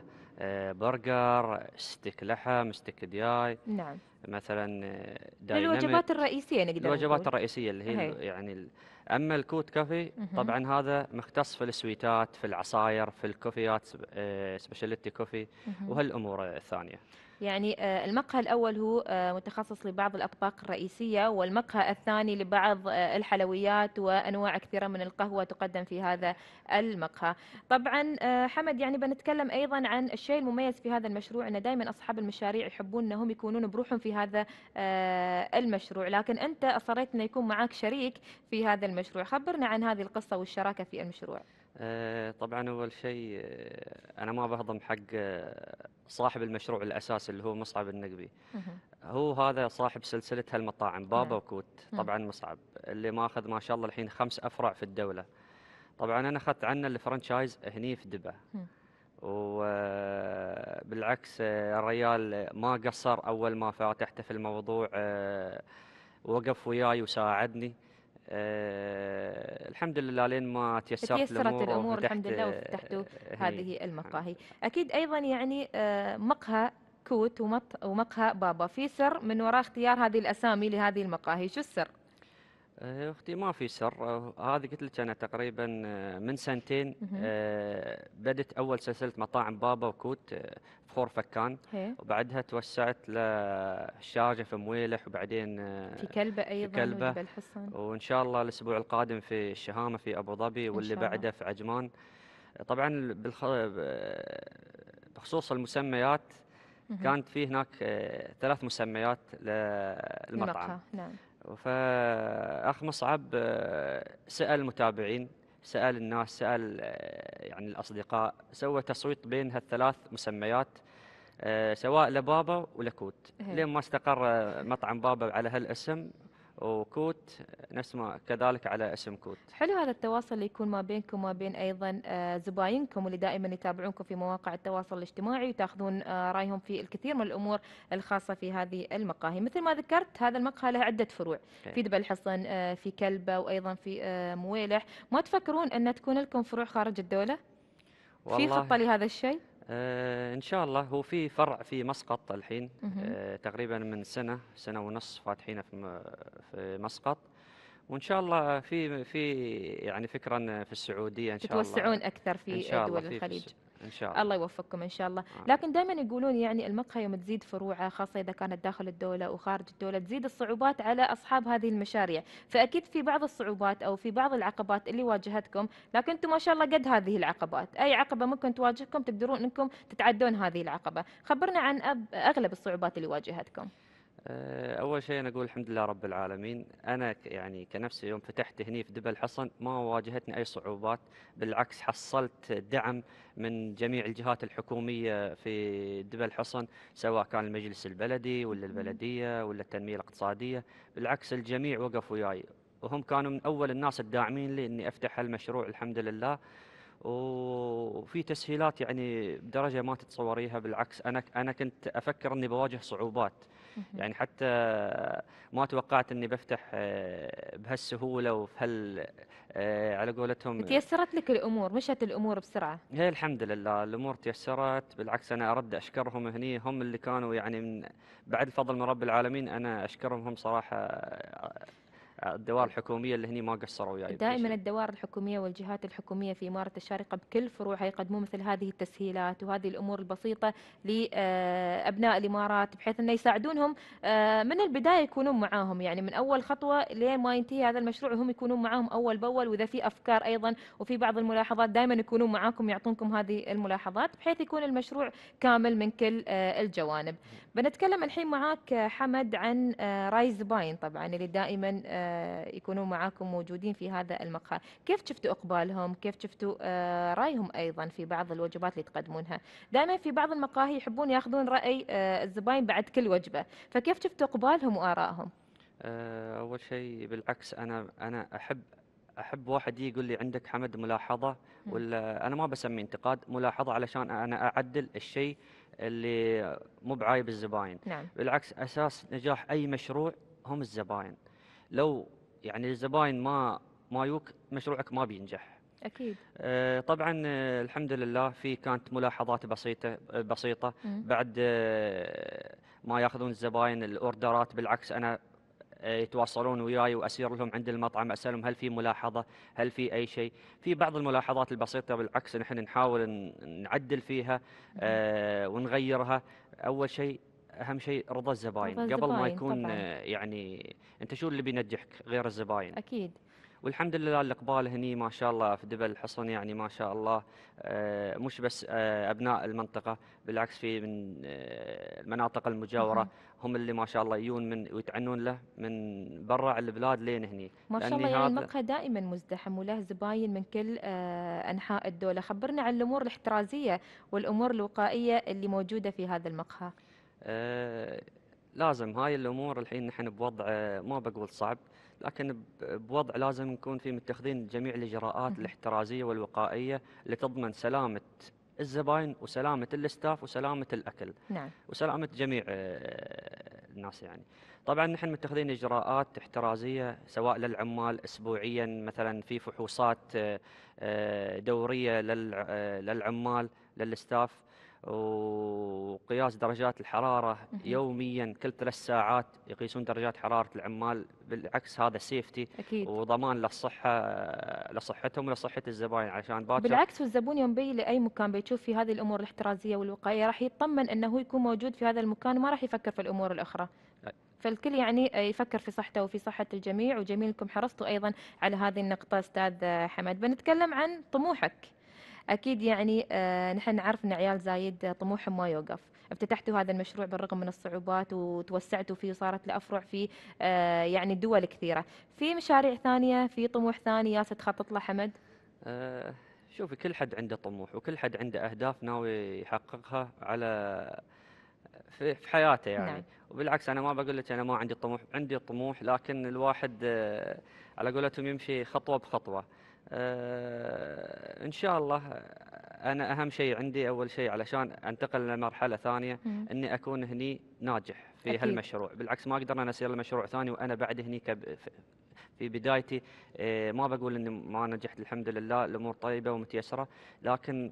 برجر ستيك لحم ستيك دياي نعم مثلا الوجبات الرئيسيه نقدر الوجبات الرئيسيه اللي هي, هي. يعني اما الكوت كافي طبعا هذا مختص في السويتات في العصاير في الكوفيات سبيشاليتي كوفي وهالامور الثانيه يعني آه، المقهى الأول هو آه، متخصص لبعض الأطباق الرئيسية والمقهى الثاني لبعض آه، الحلويات وأنواع كثيرة من القهوة تقدم في هذا المقهى طبعا حمد يعني بنتكلم أيضا عن الشيء المميز في هذا المشروع أن دائما أصحاب المشاريع يحبون أنهم يكونون بروحهم في هذا المشروع لكن أنت أصريت أن يكون معك شريك في هذا المشروع خبرنا عن هذه القصة والشراكة في المشروع آه، طبعا اول شيء آه، انا ما بهضم حق آه، صاحب المشروع الاساسي اللي هو مصعب النقبي هو هذا صاحب سلسله هالمطاعم نعم. بابا وكوت طبعا مصعب اللي ماخذ ما شاء الله الحين خمس افرع في الدوله طبعا انا اخذت عنه الفرنشايز هني في دبا وبالعكس الريال ما قصر اول ما فاتحته في الموضوع وقف وياي وساعدني آه الحمد لله لين ما تيسرت, تيسرت الامور, الأمور الحمد لله وفتحتوا آه، هذه المقاهي اكيد ايضا يعني آه مقهى كوت ومقهى بابا في سر من وراء اختيار هذه الاسامي لهذه المقاهي شو السر آه، اختي ما في سر آه، هذه قلت لك انا تقريبا آه، من سنتين بدت اول سلسله مطاعم بابا وكوت فخور فكان وبعدها توسعت للشارجه في مويلح وبعدين في كلبه ايضا في كلبه وان شاء الله الاسبوع القادم في الشهامه في ابو ظبي واللي بعده في عجمان طبعا بخصوص المسميات كانت في هناك ثلاث مسميات للمطعم نعم فاخ مصعب آه، سال المتابعين سال الناس سال آه، يعني الاصدقاء سوى تصويت بين هالثلاث مسميات آه، سواء لبابا ولكوت إيه. لين ما استقر مطعم بابا على هالاسم وكوت نفس ما كذلك على اسم كوت حلو هذا التواصل اللي يكون ما بينكم وما بين ايضا آه، زباينكم اللي دائما يتابعونكم في مواقع التواصل الاجتماعي وتاخذون آه، رايهم في الكثير من الامور الخاصه في هذه المقاهي مثل ما ذكرت هذا المقهى له عده فروع إيه. في دبل الحصن آه، في كلبه وايضا في مويلح ما تفكرون ان تكون لكم فروع خارج الدوله في خطه لهذا الشيء آه ان شاء الله هو في فرع في مسقط الحين آه تقريبا من سنه سنه ونص فاتحينه في, في مسقط وان شاء الله في في يعني ان في السعوديه ان شاء الله تتوسعون اكثر في إن شاء الله دول الخليج ان شاء الله الله يوفقكم ان شاء الله آه. لكن دائما يقولون يعني المقهى يوم تزيد فروعه خاصه اذا كانت داخل الدوله وخارج الدوله تزيد الصعوبات على اصحاب هذه المشاريع فاكيد في بعض الصعوبات او في بعض العقبات اللي واجهتكم لكن انتم ما شاء الله قد هذه العقبات اي عقبه ممكن تواجهكم تقدرون انكم تتعدون هذه العقبه خبرنا عن اغلب الصعوبات اللي واجهتكم آه، أول شيء أنا أقول الحمد لله رب العالمين أنا يعني كنفسي يوم فتحت هني في دبل حصن ما واجهتني أي صعوبات بالعكس حصلت دعم من جميع الجهات الحكومية في دبل حصن سواء كان المجلس البلدي ولا البلدية ولا التنمية الاقتصادية بالعكس الجميع وقف وياي وهم كانوا من أول الناس الداعمين لي إني أفتح هالمشروع الحمد لله وفي تسهيلات يعني بدرجه ما تتصوريها بالعكس انا انا كنت افكر اني بواجه صعوبات يعني حتى ما توقعت اني بفتح آه، بهالسهوله وبهال آه، على قولتهم آه، تيسرت لك الامور مشت الامور بسرعه هي الحمد لله الامور تيسرت بالعكس انا ارد اشكرهم هني هم اللي كانوا يعني من بعد الفضل من رب العالمين انا اشكرهم هم صراحه الدوائر الحكوميه اللي هني ما قصروا وياي دائما الدوائر الحكوميه والجهات الحكوميه في اماره الشارقه بكل فروعها يقدمون مثل هذه التسهيلات وهذه الامور البسيطه لابناء الامارات بحيث انه يساعدونهم آه، من البدايه يكونون معاهم يعني من اول خطوه لين ما ينتهي هذا المشروع وهم يكونون معاهم اول باول واذا في افكار ايضا وفي بعض الملاحظات دائما يكونون معاكم يعطونكم هذه الملاحظات بحيث يكون المشروع كامل من كل آه، الجوانب بنتكلم الحين معاك آه، حمد عن رايز باين طبعا اللي دائما يكونوا معاكم موجودين في هذا المقهى كيف شفتوا اقبالهم كيف شفتوا آه، رايهم ايضا في بعض الوجبات اللي تقدمونها دائما في بعض المقاهي يحبون ياخذون راي آه، الزباين بعد كل وجبه فكيف شفتوا اقبالهم وارائهم آه، اول شيء بالعكس انا انا احب احب واحد يقول لي عندك حمد ملاحظه ولا انا ما بسمي انتقاد ملاحظه علشان انا اعدل الشيء اللي مو بعايب الزباين نعم. بالعكس اساس نجاح اي مشروع هم الزباين لو يعني الزباين ما ما يوك مشروعك ما بينجح اكيد آه طبعا آه الحمد لله في كانت ملاحظات بسيطه آه، بسيطه مم. بعد آه ما ياخذون الزباين الاوردرات بالعكس انا آه، يتواصلون وياي واسير لهم عند المطعم اسالهم هل في ملاحظه هل في اي شيء في بعض الملاحظات البسيطه بالعكس نحن نحاول نعدل فيها آه، ونغيرها اول شيء اهم شيء رضا الزباين رضا قبل ما يكون طبعاً. آه، يعني انت شو اللي بينجحك غير الزباين اكيد والحمد لله الاقبال هني ما شاء الله في دبل الحصن يعني ما شاء الله آه، مش بس آه، ابناء المنطقه بالعكس في من المناطق المجاوره هم اللي ما شاء الله يجون من ويتعنون له من برا البلاد لين هني ما شاء الله يعني المقهى دائما مزدحم وله زباين من كل انحاء الدوله خبرنا عن الامور الاحترازيه والامور الوقائيه اللي موجوده في هذا المقهى آه، لازم هاي الامور الحين نحن بوضع ما بقول صعب لكن بوضع لازم نكون في متخذين جميع الاجراءات الاحترازيه والوقائيه لتضمن سلامه الزباين وسلامه الاستاف وسلامه الاكل نعم. وسلامه جميع آه، الناس يعني طبعا نحن متخذين اجراءات احترازيه سواء للعمال اسبوعيا مثلا في فحوصات آه، دوريه للعمال للاستاف وقياس درجات الحرارة يوميا كل ثلاث ساعات يقيسون درجات حرارة العمال بالعكس هذا سيفتي أكيد. وضمان للصحة لصحتهم ولصحة الزباين عشان باكر بالعكس والزبون يوم بي لأي مكان بيشوف في هذه الأمور الاحترازية والوقائية راح يطمن أنه يكون موجود في هذا المكان وما راح يفكر في الأمور الأخرى فالكل يعني يفكر في صحته وفي صحة الجميع وجميلكم حرصتوا أيضا على هذه النقطة أستاذ حمد بنتكلم عن طموحك اكيد يعني آه، نحن نعرف ان عيال زايد طموحهم ما يوقف افتتحتوا هذا المشروع بالرغم من الصعوبات وتوسعتوا فيه وصارت لافرع في آه، يعني دول كثيره في مشاريع ثانيه في طموح ثاني ياس تخطط له حمد أه شوفي كل حد عنده طموح وكل حد عنده اهداف ناوي يحققها على في في حياته يعني نعم. وبالعكس انا ما بقول لك انا ما عندي طموح عندي طموح لكن الواحد آه، على قولتهم يمشي خطوه بخطوه آه، ان شاء الله آه، انا اهم شيء عندي اول شيء علشان انتقل لمرحله ثانيه مم. اني اكون هني ناجح في أكيد. هالمشروع بالعكس ما اقدر انا اسير لمشروع ثاني وانا بعد هني كب في بدايتي آه، ما بقول اني ما نجحت الحمد لله الامور طيبه ومتيسره لكن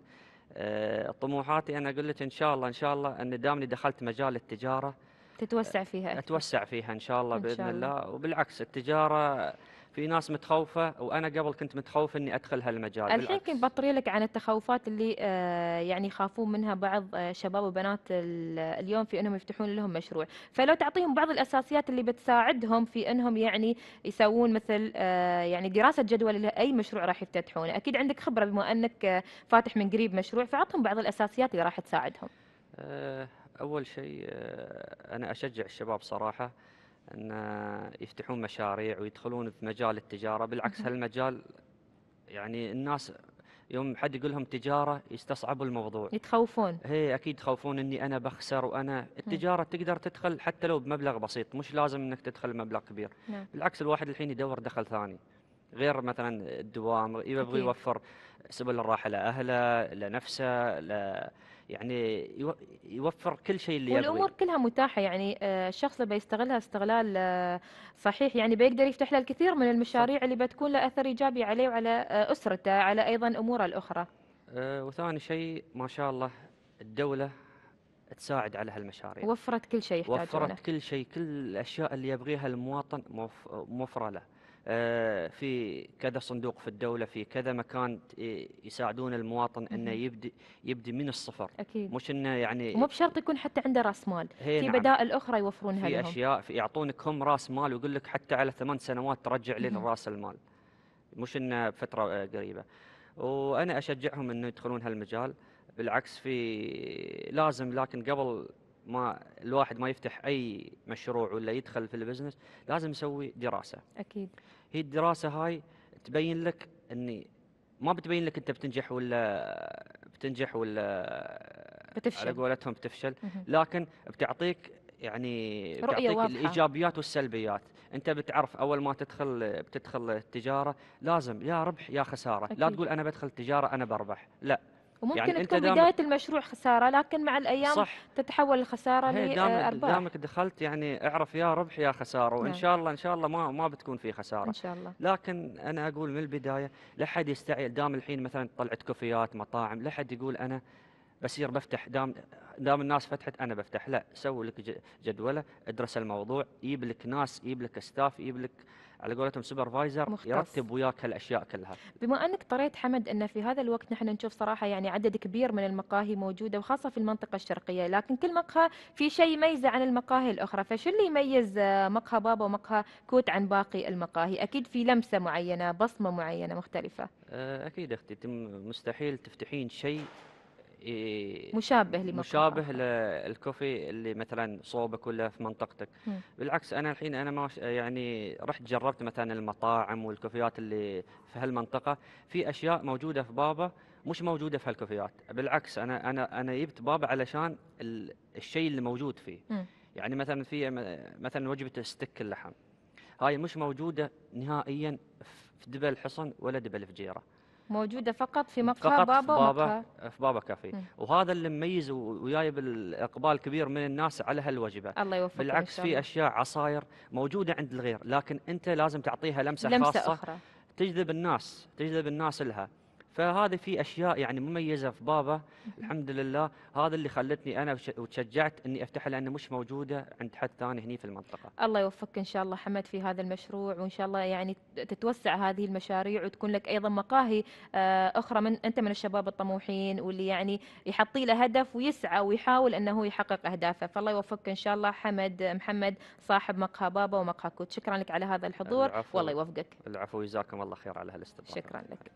طموحاتي انا اقول لك ان شاء الله ان شاء الله ان دامني دخلت مجال التجاره تتوسع فيها أكثر. اتوسع فيها ان شاء الله باذن الله. الله وبالعكس التجاره في ناس متخوفه وانا قبل كنت متخوف اني ادخل هالمجال الحين كنت بطري لك عن التخوفات اللي آه، يعني يخافون منها بعض آه، شباب وبنات اليوم في انهم يفتحون لهم مشروع فلو تعطيهم بعض الاساسيات اللي بتساعدهم في انهم يعني يسوون مثل آه، يعني دراسه جدول لاي مشروع راح يفتتحونه اكيد عندك خبره بما انك فاتح من قريب مشروع فاعطهم بعض الاساسيات اللي راح تساعدهم اول شيء انا اشجع الشباب صراحه ان يفتحون مشاريع ويدخلون في مجال التجاره بالعكس هالمجال يعني الناس يوم حد يقول لهم تجاره يستصعبوا الموضوع يتخوفون هي اكيد يخوفون اني انا بخسر وانا التجاره تقدر تدخل حتى لو بمبلغ بسيط مش لازم انك تدخل مبلغ كبير نعم. بالعكس الواحد الحين يدور دخل ثاني غير مثلا الدوام يبغى يوفر سبل الراحه لاهله لنفسه ل... يعني يوفر كل شيء اللي والأمور يبغي والامور كلها متاحه يعني آه، الشخص اللي بيستغلها استغلال آه، صحيح يعني بيقدر يفتح له الكثير من المشاريع صح. اللي بتكون له اثر ايجابي عليه وعلى آه، اسرته على ايضا اموره الاخرى وثاني شيء ما شاء الله الدوله تساعد على هالمشاريع وفرت كل شيء يحتاجونه وفرت كل شيء كل الاشياء اللي يبغيها المواطن موفره له آه، في كذا صندوق في الدوله في كذا مكان يساعدون المواطن انه يبدي يبدي من الصفر أكيد. مش انه يعني مو بشرط يكون حتى عنده راس مال في نعم. بدائل اخرى يوفرونها في لهم اشياء في يعطونك هم راس مال ويقول لك حتى على ثمان سنوات ترجع لي راس المال مش انه بفتره آه، قريبه وانا اشجعهم انه يدخلون هالمجال بالعكس في لازم لكن قبل ما الواحد ما يفتح اي مشروع ولا يدخل في البزنس لازم يسوي دراسه اكيد هي الدراسه هاي تبين لك اني ما بتبين لك انت بتنجح ولا بتنجح ولا بتفشل على قولتهم بتفشل لكن بتعطيك يعني رؤية بتعطيك واضحة. الايجابيات والسلبيات انت بتعرف اول ما تدخل بتدخل التجاره لازم يا ربح يا خساره أكيد. لا تقول انا بدخل التجاره انا بربح لا وممكن يعني تكون بداية المشروع خسارة لكن مع الأيام صح تتحول الخسارة لأرباح دامك دخلت يعني اعرف يا ربح يا خسارة وإن نعم. شاء الله إن شاء الله ما ما بتكون في خسارة إن شاء الله لكن أنا أقول من البداية لا حد يستعجل دام الحين مثلا طلعت كوفيات مطاعم لا يقول أنا بسير بفتح دام دام الناس فتحت انا بفتح لا سوي لك جدوله ادرس الموضوع جيب لك ناس جيب لك ستاف جيب لك على قولتهم سوبرفايزر مختص. يرتب وياك هالاشياء كلها بما انك طريت حمد ان في هذا الوقت نحن نشوف صراحه يعني عدد كبير من المقاهي موجوده وخاصه في المنطقه الشرقيه لكن كل مقهى في شيء يميزه عن المقاهي الاخرى فشو اللي يميز آه، مقهى بابا ومقهى كوت عن باقي المقاهي اكيد في لمسه معينه بصمه معينه مختلفه آه، اكيد اختي مستحيل تفتحين شيء إيه، مشابه لمقهى مشابه للكوفي اللي مثلا صوبك ولا في منطقتك مم. بالعكس انا الحين انا ما يعني رحت جربت مثلا المطاعم والكوفيات اللي في هالمنطقه في اشياء موجوده في بابا مش موجوده في هالكوفيات بالعكس انا انا انا جبت بابا علشان الشيء اللي موجود فيه مم. يعني مثلا في مثلا وجبه ستيك اللحم هاي مش موجوده نهائيا في دبل حصن ولا دبل فجيره موجوده فقط في مقهى فقط بابا في بابا مقهى. في بابا كافي م. وهذا اللي مميز وجايب الاقبال كبير من الناس على هالوجبه الله يوفقك بالعكس في اشياء عصاير موجوده عند الغير لكن انت لازم تعطيها لمسه, لمسة خاصه أخرى. تجذب الناس تجذب الناس لها فهذه في اشياء يعني مميزه في بابا الحمد لله هذا اللي خلتني انا وتشجعت اني افتحها لانه مش موجوده عند حد ثاني هنا في المنطقه. الله يوفقك ان شاء الله حمد في هذا المشروع وان شاء الله يعني تتوسع هذه المشاريع وتكون لك ايضا مقاهي آه، اخرى من انت من الشباب الطموحين واللي يعني يحطي له هدف ويسعى ويحاول انه يحقق اهدافه، فالله يوفقك ان شاء الله حمد محمد صاحب مقهى بابا ومقهى كوت، شكرا لك على هذا الحضور والله يوفقك. العفو جزاكم الله خير على هالاستضافه. شكرا لك.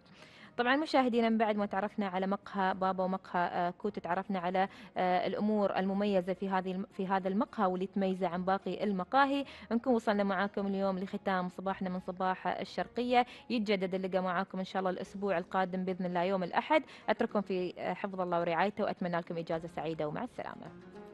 طبعا مشاهدينا من بعد ما تعرفنا على مقهى بابا ومقهى آه، كوت تعرفنا على آه، الامور المميزه في هذه في هذا المقهى واللي تميزه عن باقي المقاهي نكون وصلنا معاكم اليوم لختام صباحنا من صباح الشرقيه يتجدد اللقاء معاكم ان شاء الله الاسبوع القادم باذن الله يوم الاحد اترككم في آه، حفظ الله ورعايته واتمنى لكم اجازه سعيده ومع السلامه